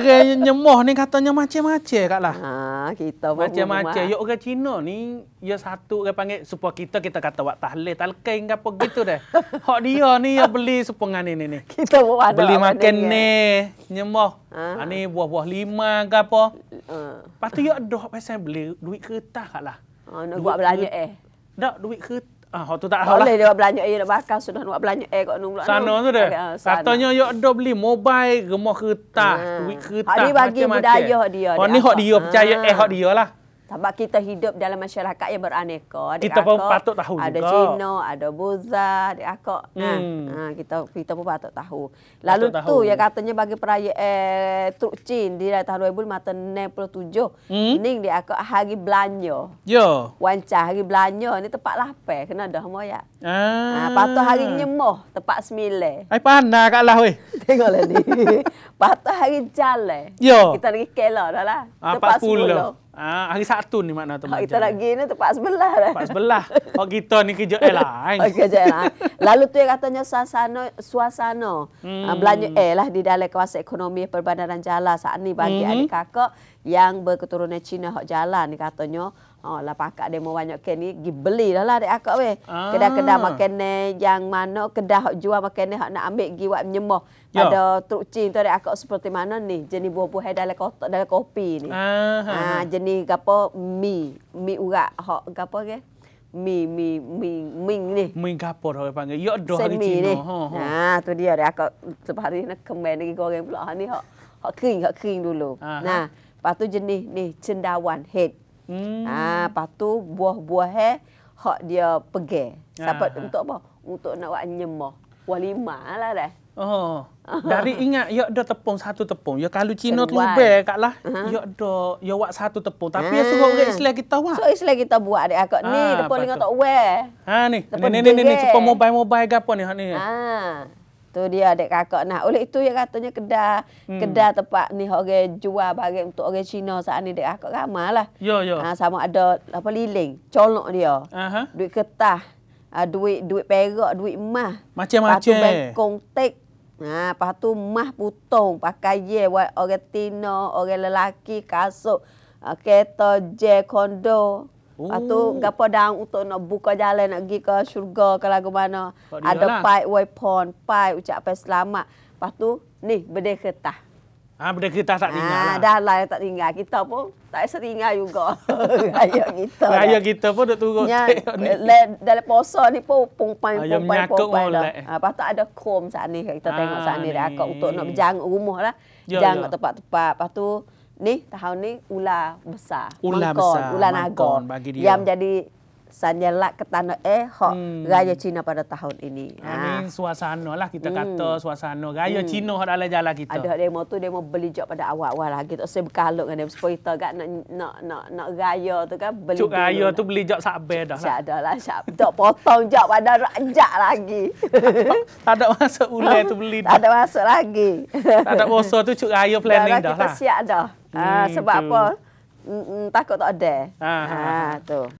orang yang nyemoh ni katanya macam-macam kat lah. Ha, kita pun Macam-macam. Ya orang Cina ni, ya satu orang panggil, supaya kita, kita kata buat tahlil, talqin ke apa gitu deh. Hak dia ni yang beli supaya ni ni. Kita buat ada Beli makan ni, nyemoh. Ha, ni buah-buah lima ke apa. Uh. Lepas tu ya ada pasal beli duit kertas kat lah. Ha, nak duit buat belanja eh. Tak, duit kertas. Ah, hotu tak hal lah. Boleh dia belanja eh, air nak bakar sudah eh, nak belanja air kat nung. Sana tu dah. Katanya yo ada beli mobile, rumah kereta, ah. duit kereta macam-macam. Hari bagi budaya dia. Hok oh, ni hok dia percaya eh ah. hok dia lah. Sebab kita hidup dalam masyarakat yang beraneka. Adik kita pun patut tahu ada juga. Ada Cina, ada Buza, ada Akok. Ha, hmm. Ha, kita, kita pun patut tahu. Lalu patut tu tahu. yang katanya bagi perayaan eh, Truk Cin di tahun 2057. Hmm? Ini dia Akok hari belanja. Yo. Wancah hari belanja. Ini tempat lapar. Kena dah mau ya. Ah. Ha, ah, patut hari nyemoh tempat sembilan. Ai pandai kat lah weh. Tengoklah ni. patut hari jale. Yo. Kita pergi kelah dah lah. Ah, tempat 40. Sepuluh. Ah, hari Sabtu ni makna tu. Kita nak pergi ni tempat sebelah dah. Tepat sebelah. Kau oh, kita ni kerja eh lah. kerja eh lah. Lalu tu yang katanya suasana, suasana hmm. Ah, belanja eh lah di dalam kawasan ekonomi perbandaran jalan saat ni bagi hmm. adik kakak yang berketurunan Cina hok jalan ni katanya Oh, lah pakak dia mau banyak ni, pergi beli dah lah dek akak weh. Kedah-kedah ah. makan ni yang mana, kedah jual makan ni nak ambil pergi buat menyemuh. Ya. Ada truk cing tu dek akak seperti mana ni, jenis buah-buahan dalam kotak, dalam kopi ni. Ah, ha, ha. ah, jenis apa, mi, mi urat hak apa ke? Mi, mi, mi, ming ni. Ming kapur orang panggil. Ya, dua hari Cina. Ha, ha. Ha, tu dia dek akak sebab hari nak kemen lagi goreng pula. Ha, ni hak, kering, hak kering dulu. Aha. Ah, nah, lepas tu jenis ni, cendawan, head. Hmm. Ah, lepas tu buah-buah eh hak dia pegel. Sebab ah. untuk apa? Untuk nak buat nyemah. Walimah lah dah. Oh. Dari ingat ya ada tepung satu tepung. Ya kalau Cina tu lebih kat lah. Ya ada ya buat satu tepung. Tapi ya suruh orang Islam kita buat. So Islam kita buat adik akak ni tepung ah, lingkar tak wear. Ha ni. Ni ni ni ni tepung mobile-mobile ke ni hak ni. Ha. Tu dia adik kakak nak. Oleh itu ya katanya kedai hmm. kedai tempat ni orang jual barang untuk orang Cina saat ni adik kakak ramalah. Ya ya. Ha, sama ada apa liling, colok dia. Uh -huh. Duit kertas, uh, duit duit perak, duit emas. Macam-macam. Pakai bengkong tek. Ha, ah, lepas tu emas putung, pakai ye buat orang Tino, orang lelaki, kasut, uh, kereta, je, kondo. Oh. Atau gapo dang untuk nak buka jalan nak gi ke syurga ke lagu mana. Ada lah. pai waypon, pai ucap apa selamat. Lepas tu ni bedek kertas. Ah ha, kertas tak tinggal. Ah dah lah tak tinggal. Kita pun tak sempat tinggal juga. Raya kita. Raya dah. kita pun duk turun. Ya, dalam puasa ni pun pung pai pung pai pung pai. Ah tu ada kom sat ni kita ha, tengok sat ni dah untuk nak berjang rumah lah. Ya, jang ya. tempat-tempat. Lepas tu ni tahun ni ular besar. Ular besar. Ular mangkon, naga. Yang menjadi sanjalak ke tanah eh hok hmm. raya Cina pada tahun ini. Ha. Ini suasana lah kita hmm. kata suasana gaya hmm. Cina hok dalam jalan kita. Ada demo tu demo beli jok pada awal-awal lah kita saya berkaluk dengan demo kita gak nak nak nak nak raya tu kan beli jok raya lah. tu beli jok sabe dah. Tak ada lah sab jok lah, potong jok pada rajak lagi. tak ada masuk ulai tu beli. Tak ada masuk lagi. tak ada boso tu cuk raya lah, planning dah. Kita lah. siap dah. Ha, hmm, sebab apa? takut tak ada. Ah, ha, ha, ha, ha. tu.